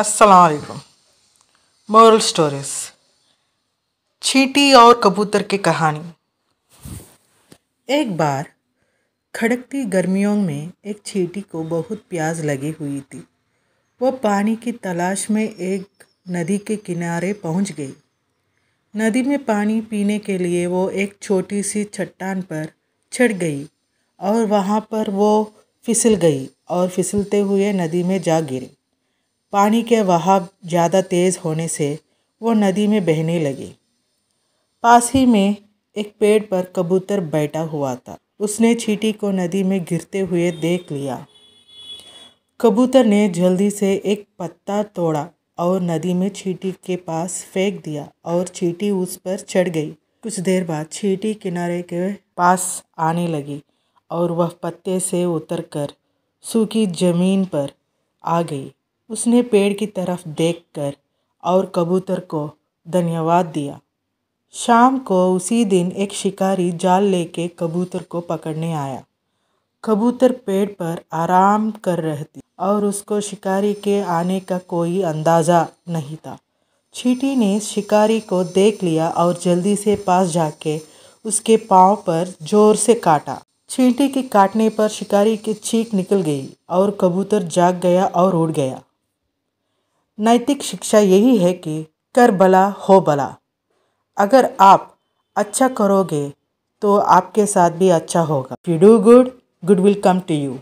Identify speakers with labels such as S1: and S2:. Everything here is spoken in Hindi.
S1: अस्सलाम मोरल स्टोरीज चीटी और कबूतर की कहानी एक बार खड़कती गर्मियों में एक चीटी को बहुत प्याज लगी हुई थी वह पानी की तलाश में एक नदी के किनारे पहुंच गई नदी में पानी पीने के लिए वो एक छोटी सी चट्टान पर चढ़ गई और वहाँ पर वो फिसल गई और फिसलते हुए नदी में जा गिरी पानी के वहाव ज़्यादा तेज़ होने से वो नदी में बहने लगी पास ही में एक पेड़ पर कबूतर बैठा हुआ था उसने चीटी को नदी में गिरते हुए देख लिया कबूतर ने जल्दी से एक पत्ता तोड़ा और नदी में चीटी के पास फेंक दिया और चीटी उस पर चढ़ गई कुछ देर बाद चीटी किनारे के पास आने लगी और वह पत्ते से उतरकर सूखी जमीन पर आ गई उसने पेड़ की तरफ देखकर और कबूतर को धन्यवाद दिया शाम को उसी दिन एक शिकारी जाल लेके कबूतर को पकड़ने आया कबूतर पेड़ पर आराम कर रहती थी और उसको शिकारी के आने का कोई अंदाज़ा नहीं था चीटी ने शिकारी को देख लिया और जल्दी से पास जाके उसके पाँव पर जोर से काटा चींटी के काटने पर शिकारी की चीख निकल गई और कबूतर जाग गया और उड़ गया नैतिक शिक्षा यही है कि कर भला हो भला अगर आप अच्छा करोगे तो आपके साथ भी अच्छा होगा you do good good will come to you